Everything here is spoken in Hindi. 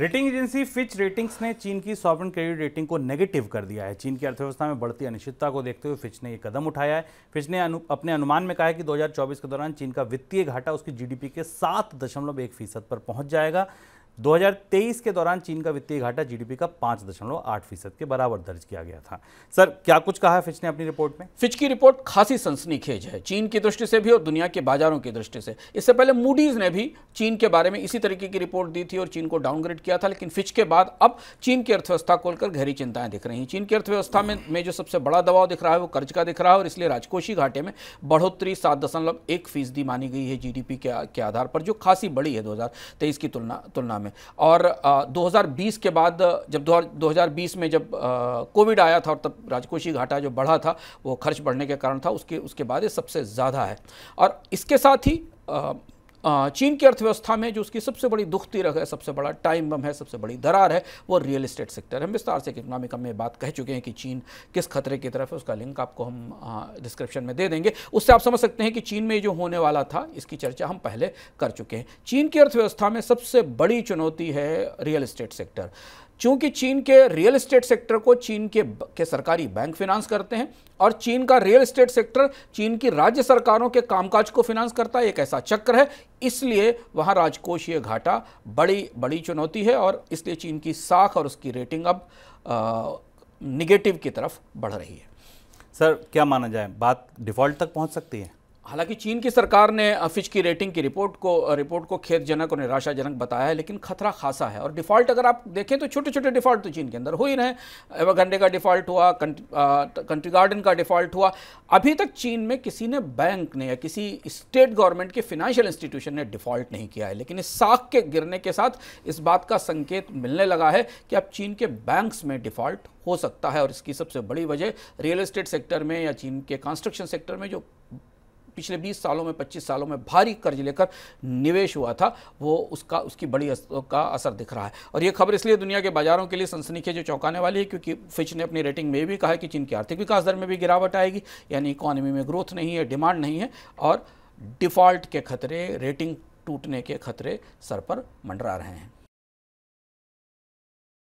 रेटिंग एजेंसी फिच रेटिंग्स ने चीन की सॉवरन क्रेडिट रेटिंग को नेगेटिव कर दिया है चीन की अर्थव्यवस्था में बढ़ती अनिश्चितता को देखते हुए फिच ने यह कदम उठाया है फिच ने अनु, अपने अनुमान में कहा है कि 2024 के दौरान चीन का वित्तीय घाटा उसकी जीडीपी के सात दशमलव एक फीसद पर पहुंच जाएगा 2023 के दौरान चीन का वित्तीय घाटा जीडीपी का पांच दशमलव आठ फीसद के बराबर दर्ज किया गया था सर क्या कुछ कहा है फिच ने अपनी रिपोर्ट में फिच की रिपोर्ट खासी सनसनीखेज है चीन की दृष्टि से भी और दुनिया के बाजारों की दृष्टि से इससे पहले मूडीज ने भी चीन के बारे में इसी तरीके की रिपोर्ट दी थी और चीन को डाउनग्रेड किया था लेकिन फिच के बाद अब चीन की अर्थव्यवस्था को लेकर गहरी चिंताएं दिख रही हैं चीन की अर्थव्यवस्था में, में जो सबसे बड़ा दबाव दिख रहा है वो कर्ज का दिख रहा है और इसलिए राजकोषी घाटे में बढ़ोतरी सात दशमलव एक फीसदी मानी गई है जीडीपी के, के आधार पर जो खासी बड़ी है दो की तुलना तुलना में में और 2020 के बाद जब 2020 में जब कोविड आया था और तब राजकोषीय घाटा जो बढ़ा था वो खर्च बढ़ने के कारण था उसके उसके बाद ये सबसे ज़्यादा है और इसके साथ ही चीन की अर्थव्यवस्था में जो उसकी सबसे बड़ी दुखती रख है सबसे बड़ा टाइम बम है सबसे बड़ी दरार है वो रियल इस्टेट सेक्टर है विस्तार से इकोनॉमिक हम ये बात कह चुके हैं कि चीन किस खतरे की तरफ है उसका लिंक आपको हम डिस्क्रिप्शन में दे देंगे उससे आप समझ सकते हैं कि चीन में जो होने वाला था इसकी चर्चा हम पहले कर चुके हैं चीन की अर्थव्यवस्था में सबसे बड़ी चुनौती है रियल इस्टेट सेक्टर चूंकि चीन के रियल एस्टेट सेक्टर को चीन के के सरकारी बैंक फिनांस करते हैं और चीन का रियल एस्टेट सेक्टर चीन की राज्य सरकारों के कामकाज को फिनांस करता है एक ऐसा चक्र है इसलिए वहाँ राजकोषीय घाटा बड़ी बड़ी चुनौती है और इसलिए चीन की साख और उसकी रेटिंग अब निगेटिव की तरफ बढ़ रही है सर क्या माना जाए बात डिफ़ॉल्ट तक पहुँच सकती है हालांकि चीन की सरकार ने फिच की रेटिंग की रिपोर्ट को रिपोर्ट को खेदजनक और निराशाजनक बताया है लेकिन खतरा खासा है और डिफ़ॉल्ट अगर आप देखें तो छोटे छोटे डिफ़ॉल्ट तो चीन के अंदर हो ही रहे घंटे का डिफ़ॉल्ट हुआ कंट्री गार्डन का डिफ़ॉल्ट हुआ अभी तक चीन में किसी ने बैंक ने या किसी स्टेट गवर्नमेंट के फिनेंशियल इंस्टीट्यूशन ने डिफ़ॉल्ट नहीं किया है लेकिन इस साख के गिरने के साथ इस बात का संकेत मिलने लगा है कि अब चीन के बैंक्स में डिफ़ॉल्ट हो सकता है और इसकी सबसे बड़ी वजह रियल इस्टेट सेक्टर में या चीन के कंस्ट्रक्शन सेक्टर में जो पिछले 20 सालों में 25 सालों में भारी कर्ज लेकर निवेश हुआ था वो उसका उसकी बड़ी अस, का असर दिख रहा है और ये खबर इसलिए दुनिया के बाजारों के लिए सनसनी के जो चौंकाने वाली है क्योंकि फिच ने अपनी रेटिंग में भी कहा है कि चीन की आर्थिक विकास दर में भी गिरावट आएगी यानी इकोनॉमी में ग्रोथ नहीं है डिमांड नहीं है और डिफ़ॉल्ट के खतरे रेटिंग टूटने के खतरे सर पर मंडरा रहे हैं